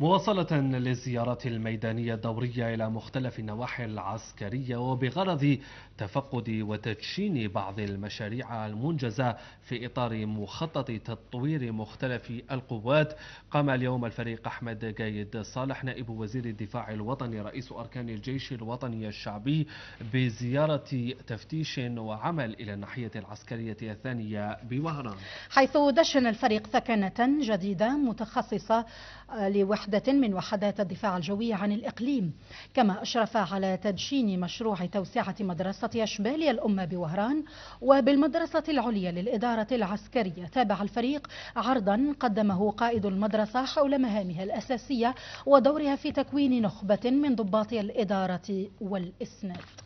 مواصلة للزيارات الميدانية الدورية إلى مختلف النواحي العسكرية وبغرض تفقد وتدشين بعض المشاريع المنجزة في إطار مخطط تطوير مختلف القوات قام اليوم الفريق أحمد قايد صالح نائب وزير الدفاع الوطني رئيس أركان الجيش الوطني الشعبي بزيارة تفتيش وعمل إلى الناحية العسكرية الثانية بوهران حيث دشن الفريق ثكنة جديدة متخصصة لوحدة وحدة من وحدات الدفاع الجوي عن الإقليم كما أشرف على تدشين مشروع توسعة مدرسة أشبالي الأمة بوهران وبالمدرسة العليا للإدارة العسكرية تابع الفريق عرضا قدمه قائد المدرسة حول مهامها الأساسية ودورها في تكوين نخبة من ضباط الإدارة والإسناد